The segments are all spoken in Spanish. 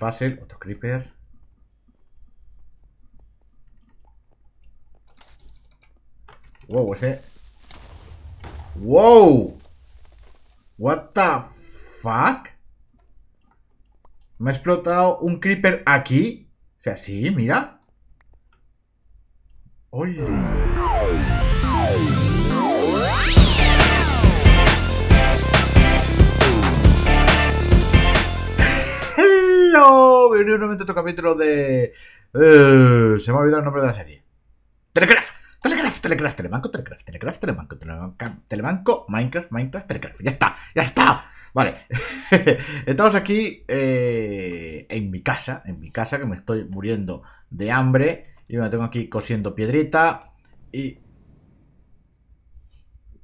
fácil. Otro creeper. Wow, ese... Wow. What the fuck? ¿Me ha explotado un creeper aquí? O sea, sí, mira. Oye. luego venir nuevamente otro capítulo de... Eh, se me ha olvidado el nombre de la serie. Telecraft. Telecraft, Telecraft, Telemanco, Telecraft, Telecraft, Telemanco, Telemanco, Telemanco, Minecraft, Minecraft, Telecraft. Ya está, ya está. Vale, estamos aquí eh, en mi casa, en mi casa que me estoy muriendo de hambre y me tengo aquí cosiendo piedrita y...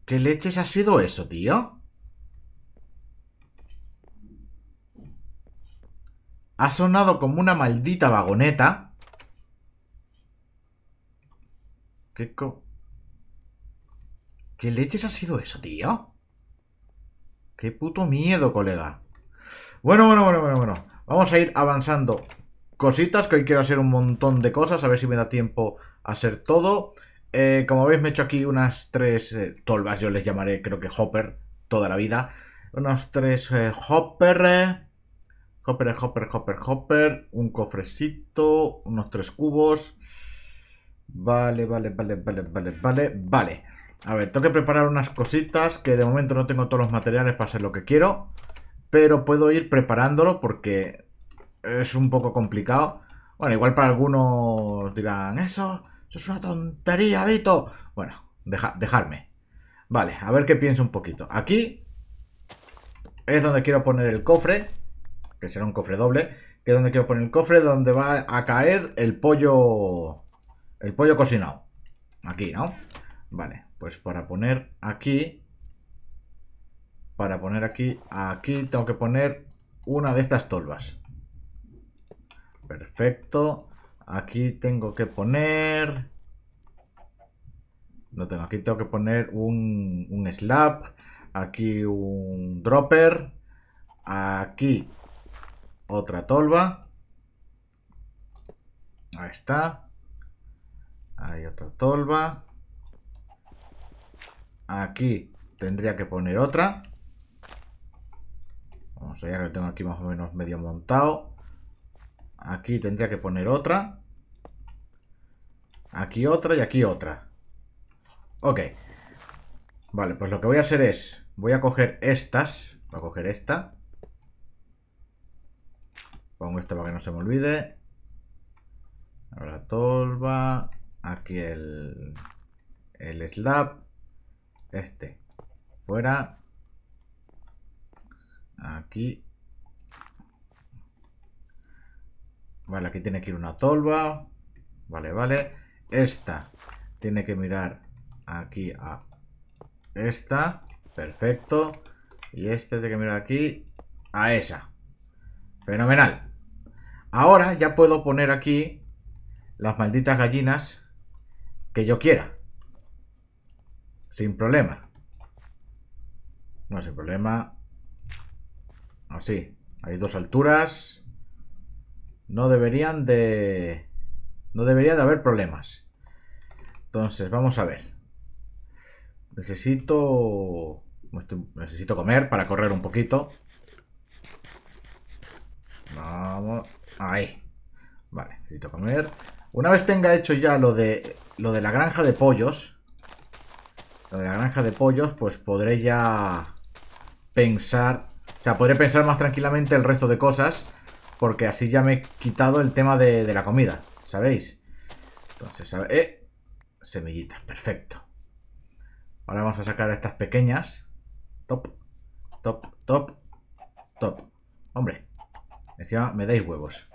¿Qué leches ha sido eso, tío? Ha sonado como una maldita vagoneta. ¿Qué co... ¿Qué leches ha sido eso, tío? Qué puto miedo, colega. Bueno, bueno, bueno, bueno, bueno. Vamos a ir avanzando cositas, que hoy quiero hacer un montón de cosas, a ver si me da tiempo a hacer todo. Eh, como veis, me he hecho aquí unas tres eh, tolvas, yo les llamaré, creo que hopper, toda la vida. Unos tres eh, hopper Hopper, hopper, hopper, hopper. Un cofrecito, unos tres cubos. Vale, vale, vale, vale, vale, vale, vale. A ver, tengo que preparar unas cositas que de momento no tengo todos los materiales para hacer lo que quiero. Pero puedo ir preparándolo porque es un poco complicado. Bueno, igual para algunos dirán, eso, eso es una tontería, Vito. Bueno, deja, dejarme. Vale, a ver qué pienso un poquito. Aquí es donde quiero poner el cofre que será un cofre doble, que es donde quiero poner el cofre donde va a caer el pollo, el pollo cocinado. Aquí, ¿no? Vale, pues para poner aquí, para poner aquí, aquí tengo que poner una de estas tolvas. Perfecto. Aquí tengo que poner... No tengo, aquí tengo que poner un, un slab, aquí un dropper, aquí otra tolva. Ahí está. Hay otra tolva. Aquí tendría que poner otra. Vamos ya que tengo aquí más o menos medio montado. Aquí tendría que poner otra. Aquí otra y aquí otra. Ok. Vale, pues lo que voy a hacer es... Voy a coger estas. Voy a coger esta. Pongo esto para que no se me olvide. Ahora la tolva. Aquí el, el slab. Este. Fuera. Aquí. Vale, aquí tiene que ir una tolva. Vale, vale. Esta tiene que mirar aquí a esta. Perfecto. Y este tiene que mirar aquí a esa. Fenomenal. Ahora ya puedo poner aquí las malditas gallinas que yo quiera. Sin problema. No, sin problema. Así. Hay dos alturas. No deberían de... No debería de haber problemas. Entonces, vamos a ver. Necesito... Necesito comer para correr un poquito. Vamos. Ahí. Vale, necesito comer. Una vez tenga hecho ya lo de, lo de la granja de pollos, lo de la granja de pollos, pues podré ya pensar, o sea, podré pensar más tranquilamente el resto de cosas, porque así ya me he quitado el tema de, de la comida, ¿sabéis? Entonces, eh, semillitas, perfecto. Ahora vamos a sacar a estas pequeñas. Top, top, top, top. Hombre, encima me dais huevos.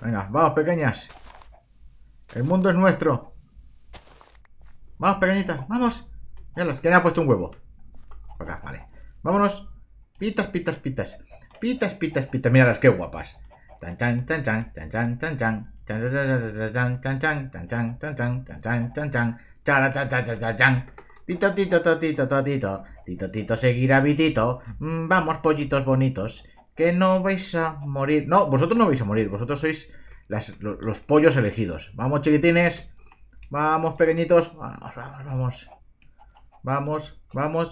Venga, vamos, pequeñas. El mundo es nuestro. Vamos, pequeñitas, vamos. Míralas, que le ha puesto un huevo. vale. Vámonos. Pitas, pitas, pitas. Pitas, pitas, pitas. Míralas, qué guapas. Tan, tan, tan, tan, tan, tan, tan, tan. Tito, tito, tito, tito, tito. Tito, tito, seguirá vitito. Vamos, pollitos bonitos que no vais a morir. No, vosotros no vais a morir, vosotros sois los, pollos elegidos. Vamos, chiquitines. Vamos, pequeñitos. Vamos, vamos, vamos. Vamos, vamos.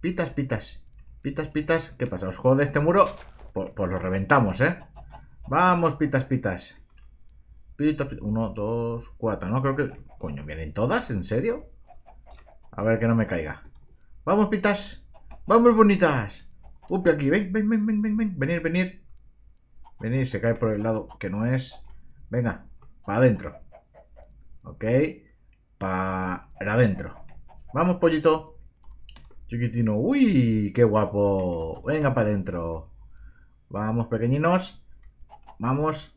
Pitas, pitas. Pitas, pitas. ¿Qué pasa? ¿Os de este muro? Pues, pues, lo reventamos, ¿eh? Vamos, pitas, pitas. Pitas, pitas. Uno, dos, cuatro, ¿no? Creo que... Coño, ¿vienen todas? ¿En serio? A ver que no me caiga. Vamos, pitas. Vamos, bonitas aquí, ven, ven, ven, ven, ven, venir, venir. Venir, se cae por el lado que no es. Venga, para adentro. Ok, para adentro. Vamos, pollito. Chiquitino, uy, qué guapo. Venga para adentro. Vamos, pequeñinos. Vamos.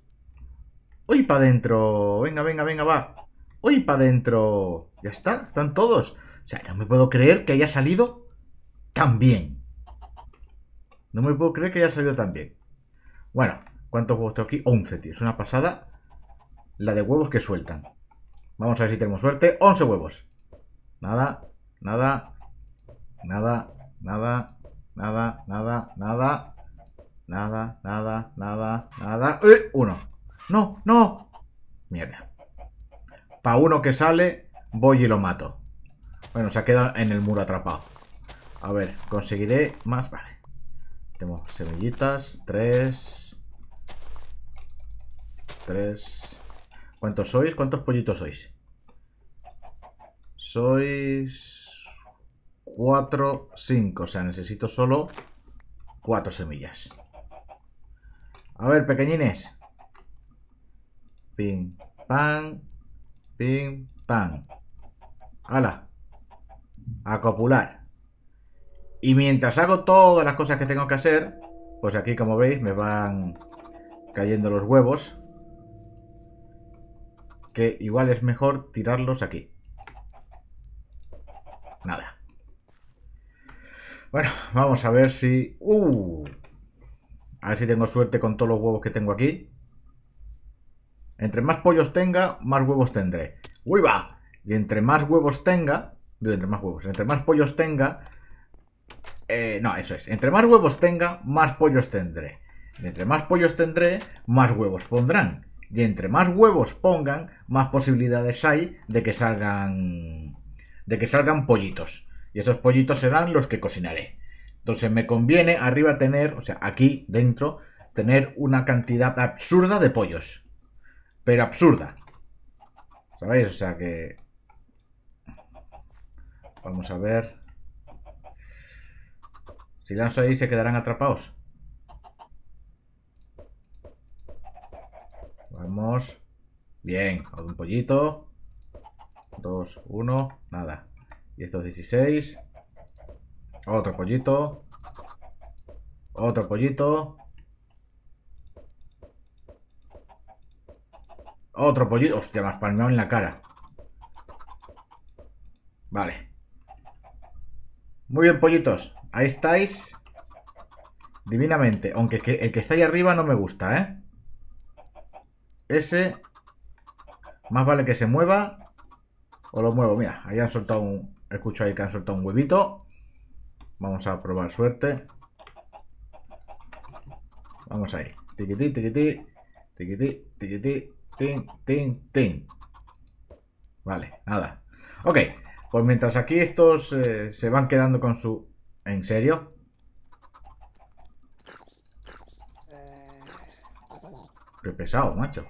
Uy, para adentro. Venga, venga, venga, va. Uy, para adentro. Ya está, están todos. O sea, no me puedo creer que haya salido tan bien. No me puedo creer que ya salió tan bien. Bueno, ¿cuántos huevos tengo aquí? 11, tío. Es una pasada la de huevos que sueltan. Vamos a ver si tenemos suerte. 11 huevos. Nada, nada, nada, nada, nada, nada, nada, nada, nada, nada, nada. ¡Eh! Uno. No, no. Mierda. Para uno que sale, voy y lo mato. Bueno, se ha quedado en el muro atrapado. A ver, conseguiré más. Vale. Tenemos semillitas. Tres. Tres. ¿Cuántos sois? ¿Cuántos pollitos sois? Sois... Cuatro, cinco. O sea, necesito solo cuatro semillas. A ver, pequeñines. Pim, pam. Pim, pam. ¡Hala! Acopular copular. Y mientras hago todas las cosas que tengo que hacer, pues aquí como veis me van cayendo los huevos. Que igual es mejor tirarlos aquí. Nada. Bueno, vamos a ver si... Uh, a ver si tengo suerte con todos los huevos que tengo aquí. Entre más pollos tenga, más huevos tendré. ¡Uy, va! Y entre más huevos tenga... Entre más huevos. Entre más pollos tenga, eh, no, eso es. Entre más huevos tenga, más pollos tendré. entre más pollos tendré, más huevos pondrán. Y entre más huevos pongan, más posibilidades hay de que salgan. de que salgan pollitos. Y esos pollitos serán los que cocinaré. Entonces me conviene arriba tener, o sea, aquí dentro, tener una cantidad absurda de pollos. Pero absurda. ¿Sabéis? O sea que... Vamos a ver. Si lanzo ahí, se quedarán atrapados. Vamos. Bien, un pollito. Dos, uno, nada. Y estos 16. Otro pollito. Otro pollito. Otro pollito. Hostia, me ha palmeado en la cara. Vale. Muy bien, pollitos. Ahí estáis. Divinamente. Aunque el que, está ahí arriba no me gusta, ¿eh? Ese... Más vale que se mueva. O lo muevo. Mira, ahí han soltado un... Escucho ahí que han soltado un huevito. Vamos a probar suerte. Vamos ahí. Tiquití, tiquití. Tiquití, tiquití. Tin, tin, tin. Vale, nada. Ok. Pues mientras aquí estos eh, se van quedando con su ¿En serio? Eh. Qué pesado, macho.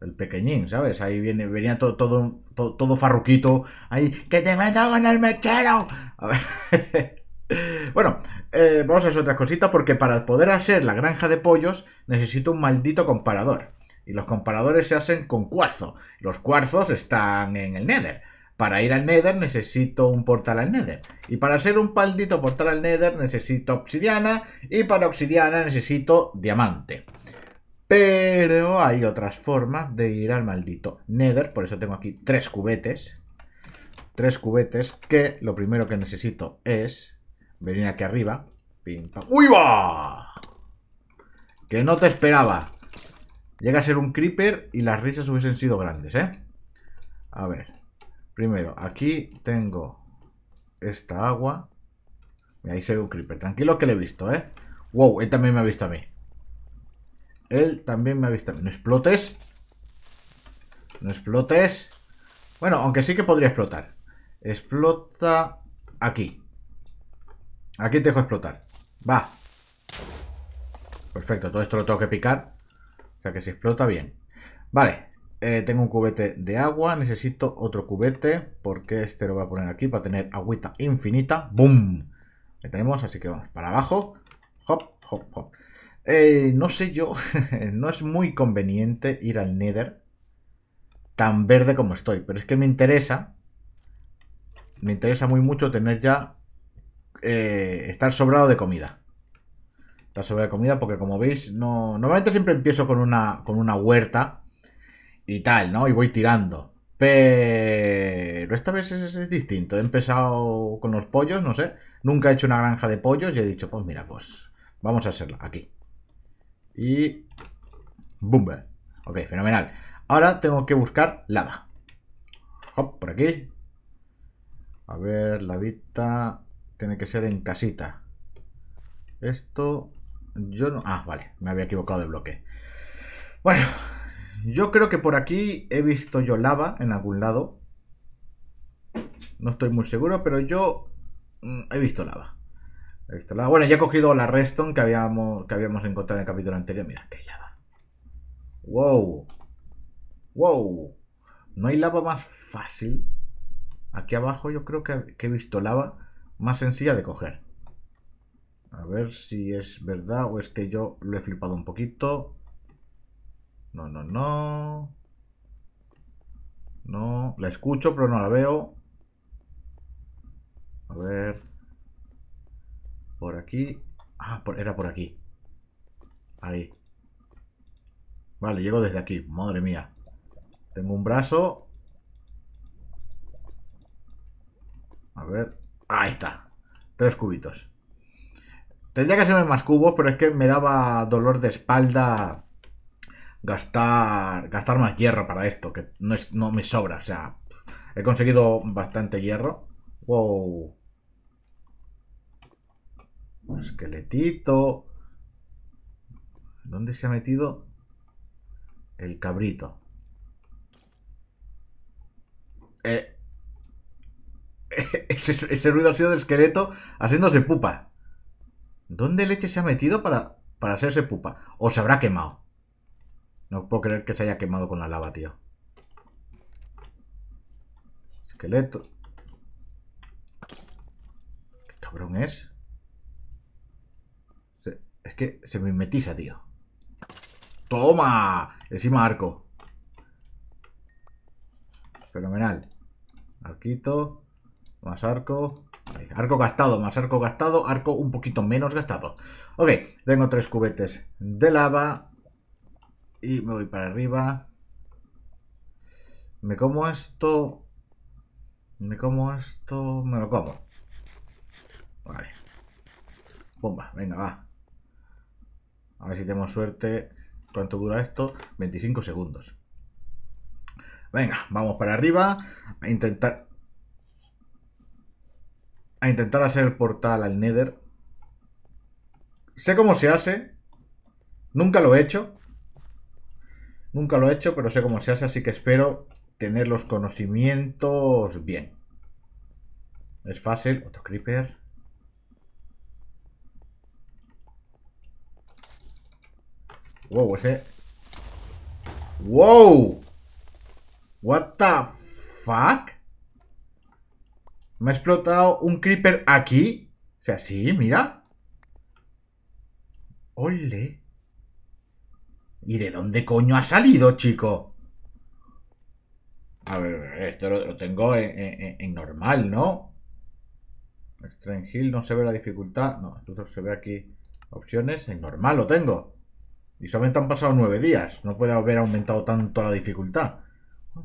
El pequeñín, ¿sabes? Ahí viene, venía todo, todo, todo, farruquito. Ahí, que te meto con el mechero. bueno, eh, vamos a hacer otras cositas porque para poder hacer la granja de pollos necesito un maldito comparador. Y los comparadores se hacen con cuarzo. Los cuarzos están en el Nether. Para ir al Nether necesito un portal al Nether. Y para ser un maldito portal al Nether necesito obsidiana. Y para obsidiana necesito diamante. Pero hay otras formas de ir al maldito Nether. Por eso tengo aquí tres cubetes. Tres cubetes que lo primero que necesito es venir aquí arriba. ¡Uy, va! Que no te esperaba. Llega a ser un creeper y las risas hubiesen sido grandes, ¿eh? A ver, Primero, aquí tengo esta agua. Y ahí se ve un creeper. Tranquilo que le he visto, ¿eh? Wow, él también me ha visto a mí. Él también me ha visto a mí. No explotes. No explotes. Bueno, aunque sí que podría explotar. Explota aquí. Aquí te dejo explotar. Va. Perfecto, todo esto lo tengo que picar. O sea que si explota, bien. Vale. Eh, tengo un cubete de agua, necesito otro cubete, porque este lo voy a poner aquí para tener agüita infinita. ¡Bum! Le tenemos, así que vamos para abajo. Hop, hop, hop. Eh, no sé yo, no es muy conveniente ir al Nether tan verde como estoy, pero es que me interesa, me interesa muy mucho tener ya, eh, estar sobrado de comida. Estar sobrado de comida porque como veis, no, normalmente siempre empiezo con una, con una huerta y tal, ¿no? Y voy tirando. Pero esta vez es, distinto. He empezado con los pollos, no sé. Nunca he hecho una granja de pollos y he dicho, pues mira, pues vamos a hacerla aquí. Y... ¡Bum! Eh. Ok, fenomenal. Ahora tengo que buscar lava. Hop, por aquí. A ver, la vista Tiene que ser en casita. Esto... Yo no... Ah, vale. Me había equivocado de bloque. Bueno, yo creo que por aquí he visto yo lava en algún lado. No estoy muy seguro, pero yo mm, he visto lava. He visto Bueno, ya he cogido la redstone que habíamos, que habíamos encontrado en el capítulo anterior. Mira, que hay lava. Wow. Wow. No hay lava más fácil. Aquí abajo yo creo que, que he visto lava más sencilla de coger. A ver si es verdad o es que yo lo he flipado un poquito. No, no, no. No, la escucho, pero no la veo. A ver. Por aquí. Ah, era por aquí. Ahí. Vale, llego desde aquí. Madre mía. Tengo un brazo. A ver. Ahí está. Tres cubitos. Tendría que hacerme más cubos, pero es que me daba dolor de espalda gastar, gastar más hierro para esto, que no, es, no me sobra, o sea, he conseguido bastante hierro. Wow. esqueletito. ¿Dónde se ha metido el cabrito? Eh, ese, ruido ha sido del esqueleto haciéndose pupa. ¿Dónde leche se ha metido para, para hacerse pupa? O se habrá quemado. No puedo creer que se haya quemado con la lava, tío. Esqueleto. ¿Qué cabrón es? es que se mimetiza, tío. ¡Toma! Encima arco. Fenomenal. Arquito. Más arco. Arco gastado, más arco gastado. Arco un poquito menos gastado. Ok, tengo tres cubetes de lava y me voy para arriba. Me como esto. Me como esto. Me lo como. Vale. Bomba, venga, va. A ver si tenemos suerte. ¿Cuánto dura esto? 25 segundos. Venga, vamos para arriba. A intentar... A intentar hacer el portal al Nether. Sé cómo se hace. Nunca lo he hecho. Nunca lo he hecho, pero sé cómo se hace, así que espero tener los conocimientos bien. Es fácil, otro creeper. Wow, ese... ¡Wow! What the fuck? ¿Me ha explotado un creeper aquí? O sea, sí, mira. Ole. ¿Y de dónde coño ha salido, chico? A ver, esto lo, tengo en, normal, ¿no? Strange Hill no se ve la dificultad. No, entonces se ve aquí opciones. En normal lo tengo. Y solamente han pasado nueve días. No puede haber aumentado tanto la dificultad.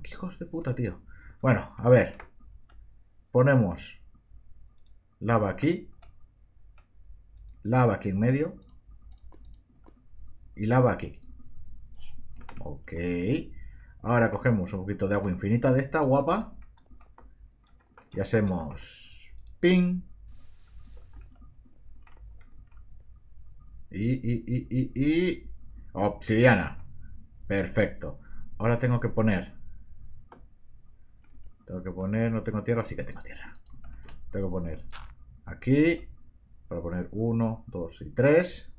¡Qué hijos de puta, tío! Bueno, a ver. Ponemos lava aquí. Lava aquí en medio. Y lava aquí. Ahora cogemos un poquito de agua infinita de esta guapa. Y hacemos ping. Y, y, y, y, y... Obsidiana. Perfecto. Ahora tengo que poner... Tengo que poner... No tengo tierra, sí que tengo tierra. Tengo que poner aquí. Para poner 1, 2 y 3.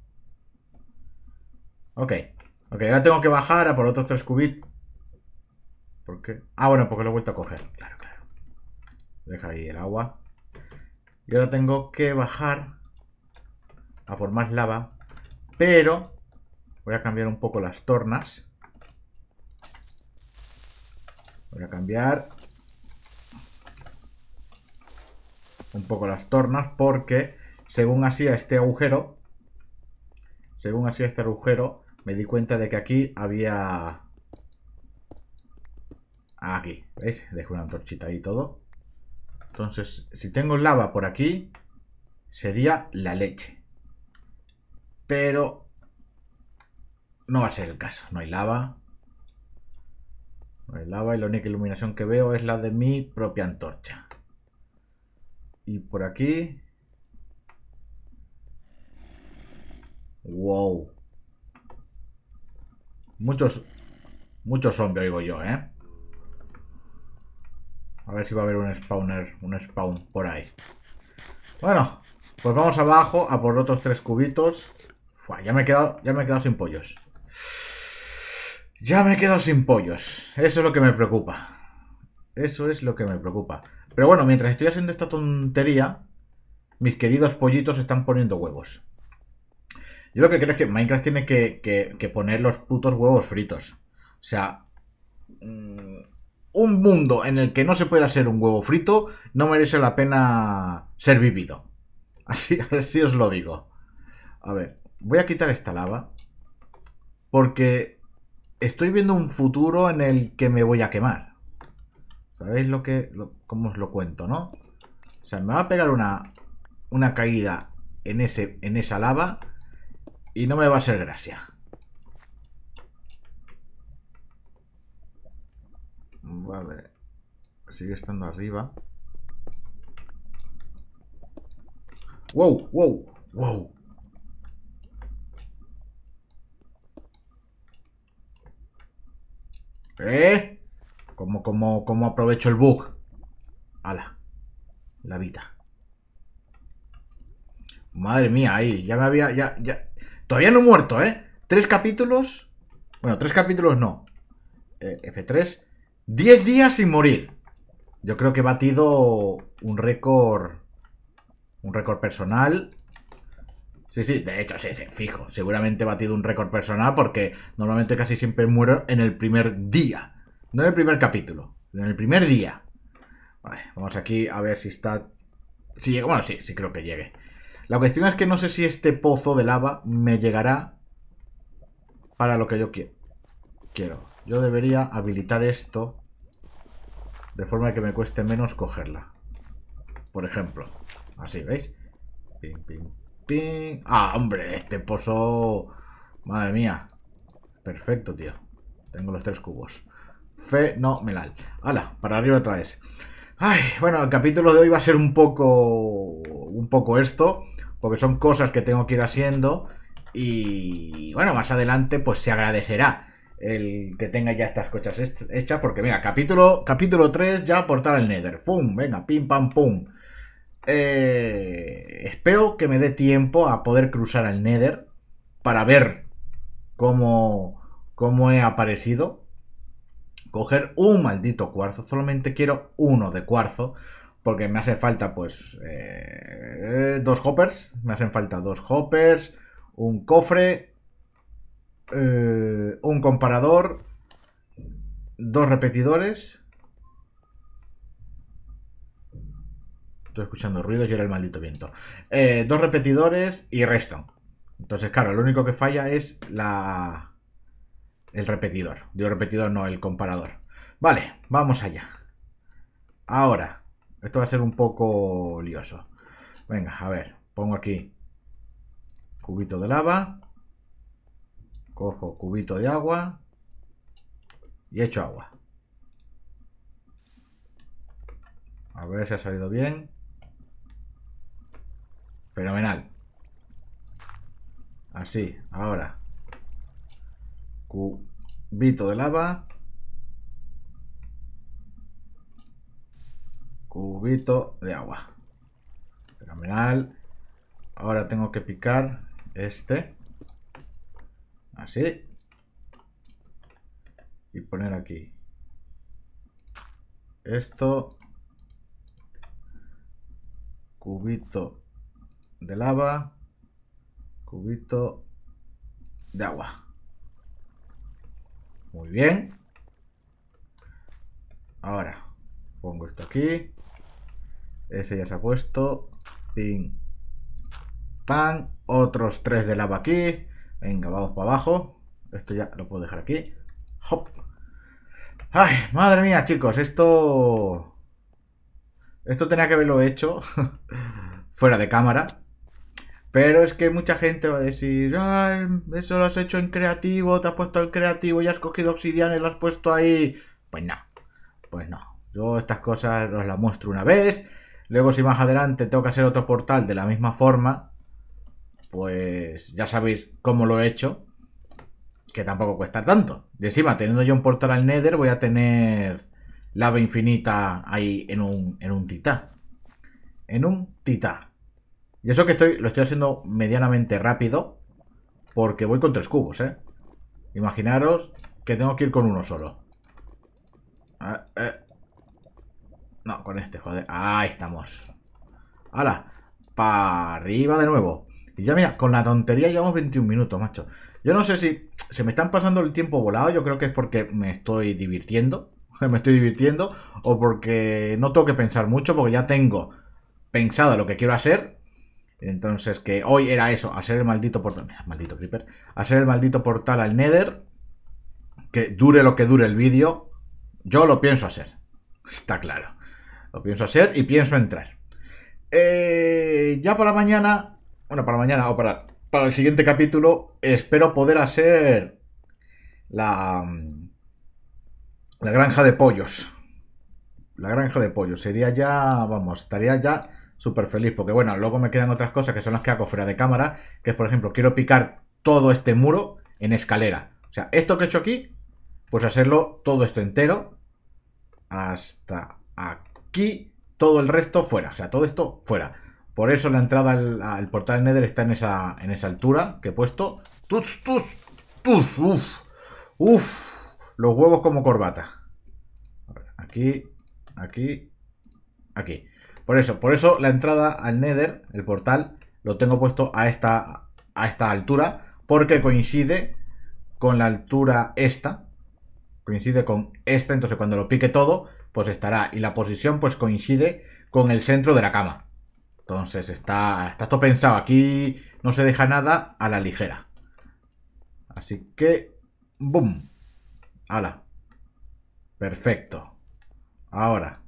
Ok. Ok, ahora tengo que bajar a por otros 3 cubits ¿Por qué? Ah, bueno, porque lo he vuelto a coger. Claro, claro. Deja ahí el agua. Y ahora tengo que bajar a por más lava. Pero voy a cambiar un poco las tornas. Voy a cambiar un poco las tornas porque según a este agujero, según a este agujero, me di cuenta de que aquí había... Ah, aquí, ¿veis? Dejo una antorchita ahí y todo. Entonces, si tengo lava por aquí, sería la leche. Pero no va a ser el caso. No hay lava. No hay lava y la única iluminación que veo es la de mi propia antorcha. Y por aquí... ¡Wow! Muchos, muchos zombies oigo yo, ¿eh? A ver si va a haber un spawner, un spawn por ahí. Bueno, pues vamos abajo a por otros tres cubitos. ya me he quedado, ya me he quedado sin pollos. Ya me he quedado sin pollos. Eso es lo que me preocupa. Eso es lo que me preocupa. Pero bueno, mientras estoy haciendo esta tontería, mis queridos pollitos están poniendo huevos. Yo lo que creo es que Minecraft tiene que, poner los putos huevos fritos. O sea, mm, un mundo en el que no se pueda hacer un huevo frito no merece la pena ser vivido. Así, os lo digo. A ver, voy a quitar esta lava. Porque estoy viendo un futuro en el que me voy a quemar. ¿Sabéis lo que, cómo os lo cuento, no? O sea, me va a pegar una, caída en esa lava y no me va a ser gracia. Vale. Sigue estando arriba. ¡Wow! ¡Wow! ¡Wow! ¿Eh? ¿Cómo, cómo, cómo aprovecho el bug? ¡Hala! La vida. Madre mía, ahí. Ya me había... Ya, ya, Todavía no he muerto, ¿eh? Tres capítulos. Bueno, tres capítulos no. Eh, F3. Diez días sin morir. Yo creo que he batido un récord. Un récord personal. Sí, sí, de hecho, sí, sí, fijo. Seguramente he batido un récord personal porque normalmente casi siempre muero en el primer día. No en el primer capítulo, en el primer día. Vale, vamos aquí a ver si está... Si llega, bueno, sí, sí creo que llegue. La cuestión es que no sé si este pozo de lava me llegará para lo que yo quiero. Quiero. Yo debería habilitar esto de forma que me cueste menos cogerla. Por ejemplo. Así, ¿veis? Ping, ping, ping. ¡Ah, hombre! Este pozo... Madre mía. Perfecto, tío. Tengo los tres cubos. Fenomenal. ¡Hala! Para arriba otra vez. Ay, bueno, el capítulo de hoy va a ser un poco... Un poco esto porque son cosas que tengo que ir haciendo y bueno, más adelante pues se agradecerá el que tenga ya estas cosas hechas, porque mira, capítulo, capítulo 3 ya aportar el Nether, pum, venga, pim pam pum. Eh, espero que me dé tiempo a poder cruzar al Nether para ver cómo, cómo he aparecido. Coger un maldito cuarzo, solamente quiero uno de cuarzo porque me hace falta pues eh, dos hoppers, me hacen falta dos hoppers, un cofre, eh, un comparador, dos repetidores. Estoy escuchando ruidos y era el maldito viento. Eh, dos repetidores y resto. Entonces, claro, lo único que falla es la... el repetidor. Digo repetidor, no, el comparador. Vale, vamos allá. Ahora, esto va a ser un poco lioso. Venga, a ver, pongo aquí cubito de lava, cojo cubito de agua y echo agua. A ver si ha salido bien. Fenomenal. Así, ahora. Cubito de lava. Cubito de agua. Fenomenal. Ahora tengo que picar este. Así. Y poner aquí. Esto. Cubito de lava. Cubito de agua. Muy bien. Ahora pongo esto aquí. Ese ya se ha puesto. Pin. Pan. Otros tres de lava aquí. Venga, vamos para abajo. Esto ya lo puedo dejar aquí. Hop. Ay, madre mía, chicos. Esto... Esto tenía que haberlo hecho fuera de cámara. Pero es que mucha gente va a decir, ¡Ay! eso lo has hecho en creativo, te has puesto el creativo y has cogido obsidiana y lo has puesto ahí. Pues no, pues no. Yo estas cosas os las muestro una vez Luego, si más adelante tengo que hacer otro portal de la misma forma, pues ya sabéis cómo lo he hecho, que tampoco cuesta tanto. De encima, teniendo yo un portal al Nether, voy a tener lava infinita ahí en un, en un titá. En un titá. Y eso que estoy, lo estoy haciendo medianamente rápido, porque voy con tres cubos, ¿eh? Imaginaros que tengo que ir con uno solo. Ah, eh. No, con este, joder. Ahí estamos. ¡Hala! Para arriba de nuevo. Y ya mira, con la tontería llevamos 21 minutos, macho. Yo no sé si se me están pasando el tiempo volado. Yo creo que es porque me estoy divirtiendo. Me estoy divirtiendo. O porque no tengo que pensar mucho. Porque ya tengo pensado lo que quiero hacer. Entonces, que hoy era eso. Hacer el maldito portal. maldito creeper. Hacer el maldito portal al Nether. Que dure lo que dure el vídeo. Yo lo pienso hacer. Está claro. Lo pienso hacer y pienso entrar. Eh, ya para mañana, bueno, para mañana o para, para el siguiente capítulo, espero poder hacer la, la granja de pollos. La granja de pollos. Sería ya, vamos, estaría ya súper feliz. Porque bueno, luego me quedan otras cosas que son las que hago fuera de cámara. Que es, por ejemplo, quiero picar todo este muro en escalera. O sea, esto que he hecho aquí, pues hacerlo todo esto entero hasta aquí todo el resto fuera. O sea, todo esto fuera. Por eso la entrada al, portal Nether está en esa, en esa altura que he puesto. Tus, tus, Los huevos como corbata. Aquí, aquí, aquí. Por eso, por eso la entrada al Nether, el portal, lo tengo puesto a esta, a esta altura. Porque coincide con la altura esta. Coincide con esta. Entonces cuando lo pique todo, pues estará. Y la posición pues coincide con el centro de la cama. Entonces está, está todo pensado. Aquí no se deja nada a la ligera. Así que, ¡Bum! ¡Hala! Perfecto. Ahora,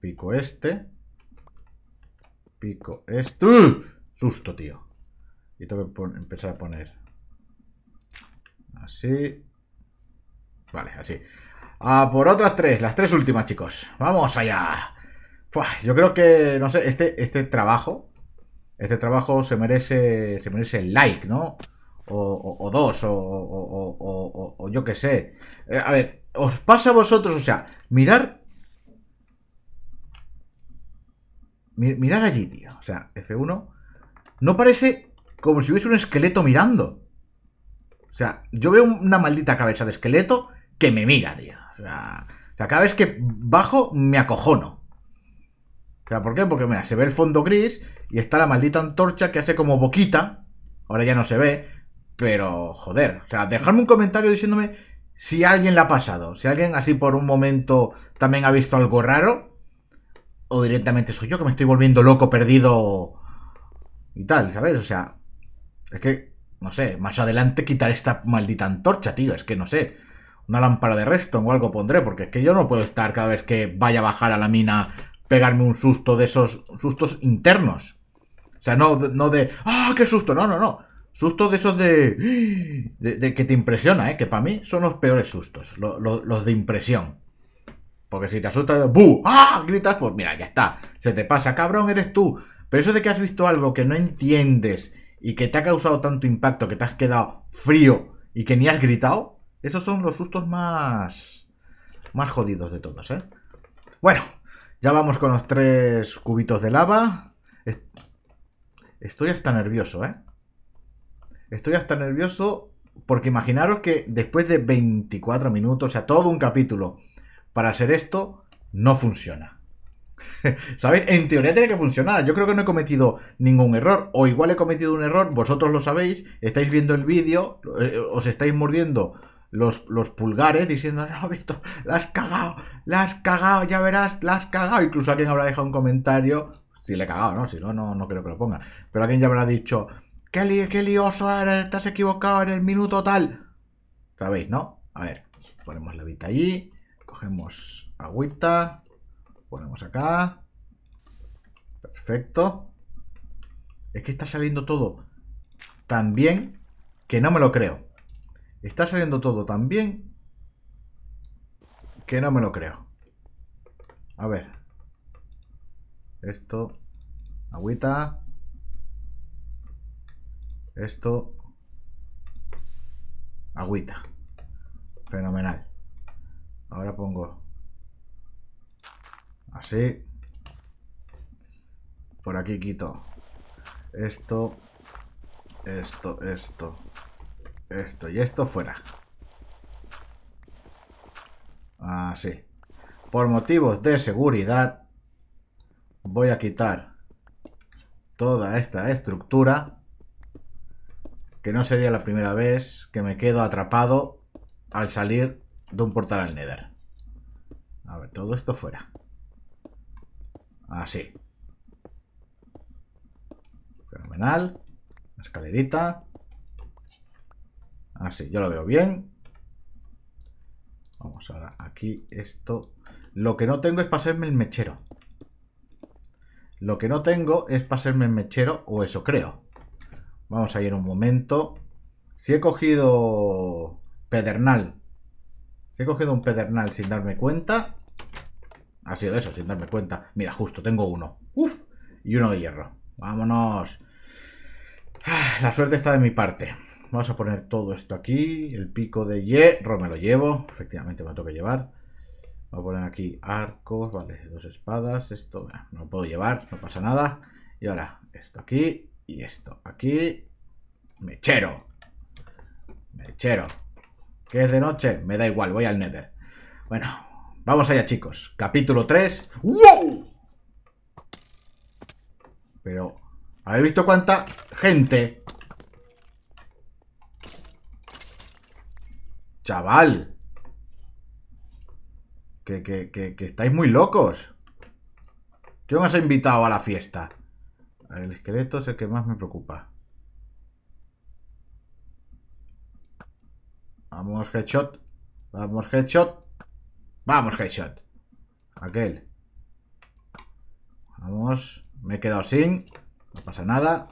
pico este. Pico este. Susto, tío. Y tengo que empezar a poner... Así. Vale, así. A ah, por otras tres, las tres últimas, chicos. ¡Vamos allá! yo creo que, no sé, este, este trabajo, este trabajo se merece, se merece el like, ¿no? O, o, o dos, o, o, yo qué sé. Eh, a ver, os pasa a vosotros, o sea, mirar... mirar allí, tío. O sea, F1. No parece como si hubiese un esqueleto mirando. O sea, yo veo una maldita cabeza de esqueleto que me mira, tío. O sea, cada vez que bajo me acojono. O sea, ¿por qué? Porque mira, se ve el fondo gris y está la maldita antorcha que hace como boquita. Ahora ya no se ve, pero joder. O sea, dejadme un comentario diciéndome si alguien la ha pasado. Si alguien así por un momento también ha visto algo raro. O directamente soy yo que me estoy volviendo loco, perdido y tal, ¿sabes? O sea, es que, no sé, más adelante quitar esta maldita antorcha, tío. Es que no sé una lámpara de Reston o algo pondré, porque es que yo no puedo estar cada vez que vaya a bajar a la mina pegarme un susto de esos sustos internos. O sea, no, no de, ¡ah, qué susto! No, no, no. Sustos de esos de, de, que te impresiona, ¿eh? que para mí son los peores sustos, los de impresión. Porque si te asustas, ¡bu! ¡ah! gritas, pues mira, ya está. Se te pasa, cabrón, eres tú. Pero eso de que has visto algo que no entiendes y que te ha causado tanto impacto que te has quedado frío y que ni has gritado, esos son los sustos más, más jodidos de todos, ¿eh? Bueno, ya vamos con los tres cubitos de lava. Estoy hasta nervioso, ¿eh? Estoy hasta nervioso porque imaginaros que después de 24 minutos, o sea, todo un capítulo para hacer esto, no funciona. ¿Sabéis? En teoría tiene que funcionar. Yo creo que no he cometido ningún error. O igual he cometido un error, vosotros lo sabéis, estáis viendo el vídeo, eh, os estáis mordiendo los, pulgares diciendo, no, visto la has cagado, la has cagado, ya verás, la has cagado. Incluso alguien habrá dejado un comentario, si le he cagado, ¿no? Si no, no, no creo que lo ponga. Pero alguien ya habrá dicho, qué, qué lioso estás equivocado en el minuto tal. ¿Sabéis, no? A ver, ponemos la vista allí, cogemos agüita, ponemos acá. Perfecto. Es que está saliendo todo tan bien que no me lo creo. Está saliendo todo tan bien que no me lo creo. A ver. Esto. Agüita. Esto. Agüita. Fenomenal. Ahora pongo así. Por aquí quito esto, esto, esto, esto y esto fuera. Así. Ah, Por motivos de seguridad, voy a quitar toda esta estructura. Que no sería la primera vez que me quedo atrapado al salir de un portal al Nether. A ver, todo esto fuera. Así. Ah, Fenomenal. Escalerita. Así, ah, yo lo veo bien. Vamos ahora aquí esto. Lo que no tengo es pasarme el mechero. Lo que no tengo es pasarme el mechero, o eso creo. Vamos a ir un momento. Si he cogido pedernal, he cogido un pedernal sin darme cuenta, ha sido eso, sin darme cuenta. Mira, justo, tengo uno. Uf, y uno de hierro. Vámonos. Ah, la suerte está de mi parte vamos a poner todo esto aquí. El pico de hierro me lo llevo. Efectivamente me lo que llevar. Voy a poner aquí arcos, vale, dos espadas. Esto ah, no lo puedo llevar, no pasa nada. Y ahora esto aquí y esto aquí. Mechero. Mechero. Que es de noche, me da igual, voy al Nether. Bueno, vamos allá chicos. Capítulo 3. ¡Wow! Pero, ¿habéis visto cuánta gente Chaval. Que, que, estáis muy locos. ¿Quién os ha invitado a la fiesta? El esqueleto es el que más me preocupa. Vamos, headshot. Vamos, headshot. Vamos, headshot. Aquel. Vamos. Me he quedado sin. No pasa nada.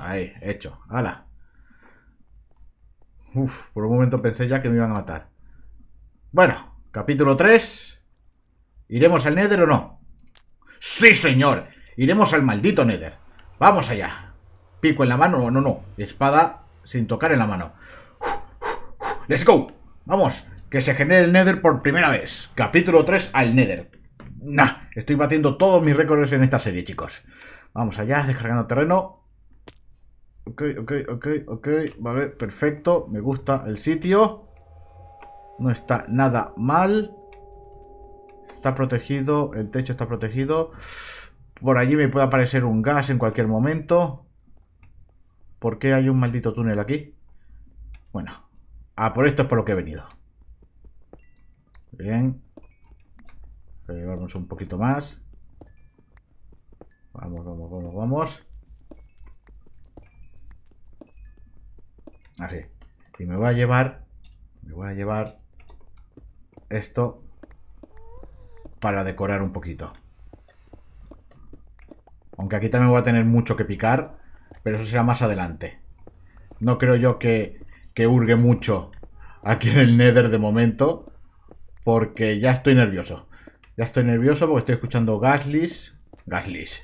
Ahí, hecho. ¡Hala! Uf, por un momento pensé ya que me iban a matar. Bueno, capítulo 3. ¿Iremos al Nether o no? ¡Sí, señor! Iremos al maldito Nether. ¡Vamos allá! Pico en la mano, o no, no. Espada sin tocar en la mano. ¡Let's go! ¡Vamos! Que se genere el Nether por primera vez. Capítulo 3 al Nether. Nah, estoy batiendo todos mis récords en esta serie, chicos. Vamos allá, descargando terreno. Ok, ok, ok, ok. Vale, perfecto. Me gusta el sitio. No está nada mal. Está protegido. El techo está protegido. Por allí me puede aparecer un gas en cualquier momento. ¿Por qué hay un maldito túnel aquí? Bueno. Ah, por esto es por lo que he venido. Bien. Llevarnos un poquito más. Vamos, vamos, vamos, vamos. Así. Y me voy a llevar, me voy a llevar esto para decorar un poquito. Aunque aquí también voy a tener mucho que picar, pero eso será más adelante. No creo yo que, que hurgue mucho aquí en el Nether de momento, porque ya estoy nervioso. Ya estoy nervioso porque estoy escuchando Gaslis. Gaslis.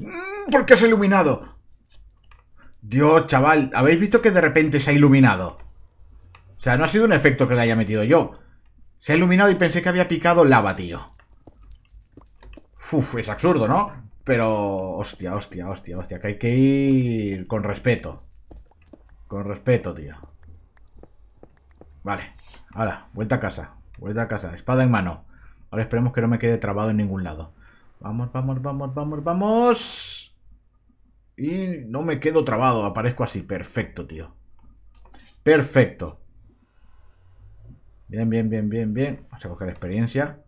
Mm, ¿Por qué has iluminado? Dios, chaval, ¿habéis visto que de repente se ha iluminado? O sea, no ha sido un efecto que le haya metido yo. Se ha iluminado y pensé que había picado lava, tío. Uf, es absurdo, ¿no? Pero, hostia, hostia, hostia, hostia, que hay que ir con respeto. Con respeto, tío. Vale, ahora, vuelta a casa, vuelta a casa, espada en mano. Ahora esperemos que no me quede trabado en ningún lado. Vamos, vamos, vamos, vamos, vamos. Y no me quedo trabado, aparezco así. Perfecto, tío. Perfecto. Bien, bien, bien, bien, bien. Vamos a buscar experiencia.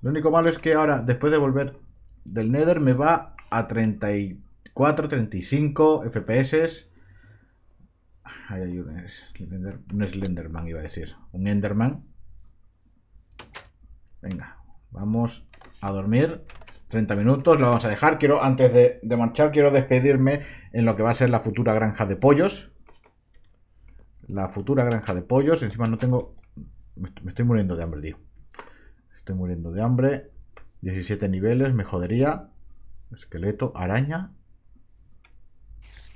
Lo único malo es que ahora, después de volver del Nether, me va a 34, 35 FPS. hay un, un Slenderman, iba a decir. Un Enderman. Venga, vamos a dormir. 30 minutos, lo vamos a dejar. Quiero, antes de, marchar, quiero despedirme en lo que va a ser la futura granja de pollos. La futura granja de pollos. Encima no tengo... Me estoy muriendo de hambre, tío. Estoy muriendo de hambre. 17 niveles, me jodería. Esqueleto, araña.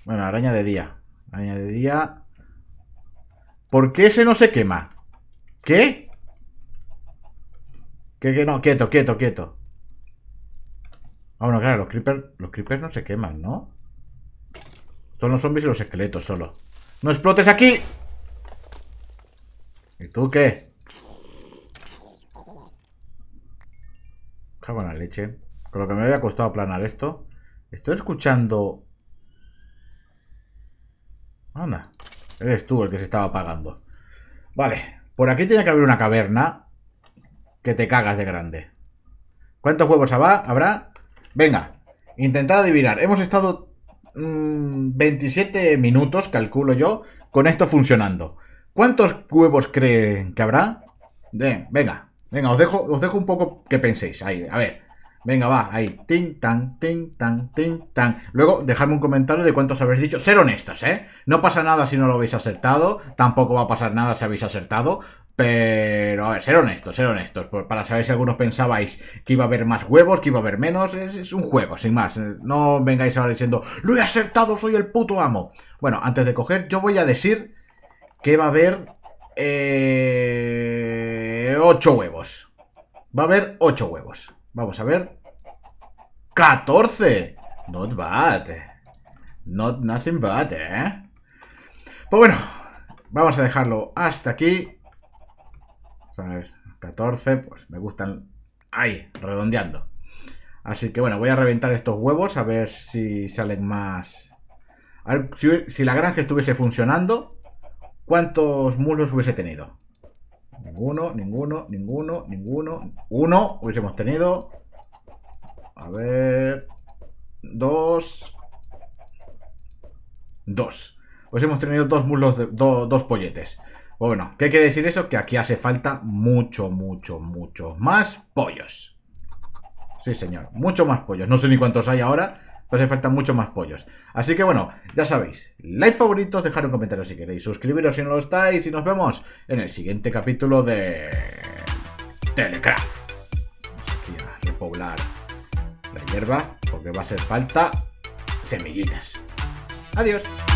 Bueno, araña de día. Araña de día. ¿Por qué ese no se quema? ¿Qué? ¿Qué, ¿Qué? no? Quieto, quieto, quieto. Ah, bueno, claro, los creepers, los no se queman, ¿no? Son los zombies y los esqueletos solo. ¡No explotes aquí! ¿Y tú qué? Cago en la leche. Con lo que me había costado aplanar esto. Estoy escuchando... Anda. Eres tú el que se estaba apagando. Vale. Por aquí tiene que haber una caverna. Que te cagas de grande. ¿Cuántos huevos habrá? Venga, intentad adivinar. Hemos estado 27 mm, minutos, calculo yo, con esto funcionando. ¿Cuántos huevos creen que habrá? venga, venga, os dejo, os dejo un poco que penséis. Ahí, a ver. Venga, va, ahí. Tin, tan, tin, tan, tin, tan. Luego, dejadme un comentario de cuántos habéis dicho. Ser honestos, ¿eh? No pasa nada si no lo habéis acertado. Tampoco va a pasar nada si habéis acertado. Pero, a ver, ser honestos, ser honestos, para saber si algunos pensabais que iba a haber más huevos, que iba a haber menos, es, un juego, sin más. Eh, no vengáis ahora diciendo, lo he acertado, soy el puto amo. Bueno, antes de coger, yo voy a decir que va a haber 8 eh, huevos. Va a haber 8 huevos. Vamos a ver. 14. Not bad. Not nothing bad, ¿eh? Pues bueno, vamos a dejarlo hasta aquí. 14, pues me gustan ahí, redondeando. Así que bueno, voy a reventar estos huevos a ver si salen más... A ver, si, la granja estuviese funcionando, ¿cuántos muslos hubiese tenido? Ninguno, ninguno, ninguno, ninguno. Uno hubiésemos tenido. A ver... Dos... Dos. hubiésemos tenido dos muslos, de, dos polletes. Pues bueno, ¿qué quiere decir eso? Que aquí hace falta mucho, mucho, mucho más pollos. Sí, señor, mucho más pollos. No sé ni cuántos hay ahora, pero hace falta mucho más pollos. Así que bueno, ya sabéis, like favoritos, dejar un comentario si queréis, suscribiros si no lo estáis y nos vemos en el siguiente capítulo de... Telecraft. Vamos aquí a repoblar la hierba porque va a hacer falta semillitas. Adiós.